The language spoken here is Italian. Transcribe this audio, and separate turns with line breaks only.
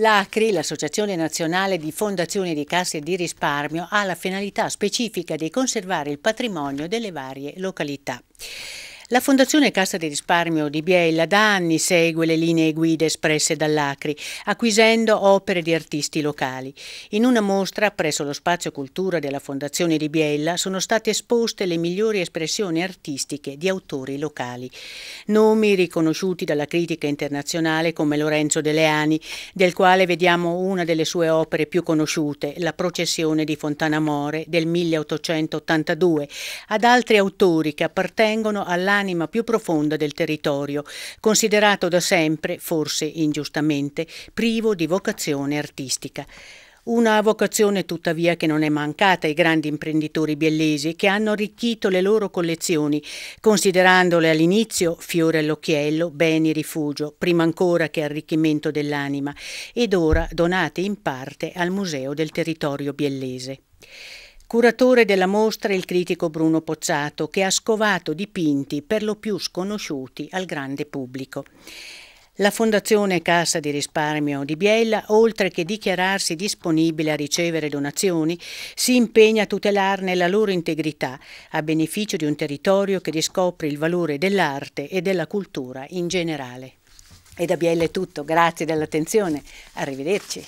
L'ACRI, l'Associazione Nazionale di Fondazioni di Casse di Risparmio, ha la finalità specifica di conservare il patrimonio delle varie località. La Fondazione Cassa di Risparmio di Biella da anni segue le linee guida espresse dall'Acri, acquisendo opere di artisti locali. In una mostra presso lo Spazio Cultura della Fondazione di Biella sono state esposte le migliori espressioni artistiche di autori locali. Nomi riconosciuti dalla critica internazionale come Lorenzo De Leani, del quale vediamo una delle sue opere più conosciute, La processione di Fontanamore del 1882, ad altri autori che appartengono all'anno l'anima più profonda del territorio, considerato da sempre, forse ingiustamente, privo di vocazione artistica. Una vocazione tuttavia che non è mancata ai grandi imprenditori biellesi che hanno arricchito le loro collezioni, considerandole all'inizio fiore all'occhiello, beni rifugio, prima ancora che arricchimento dell'anima, ed ora donate in parte al Museo del Territorio Biellese. Curatore della mostra il critico Bruno Pozzato, che ha scovato dipinti per lo più sconosciuti al grande pubblico. La Fondazione Cassa di Risparmio di Biella, oltre che dichiararsi disponibile a ricevere donazioni, si impegna a tutelarne la loro integrità, a beneficio di un territorio che riscopre il valore dell'arte e della cultura in generale. E da Biella è tutto, grazie dell'attenzione, arrivederci.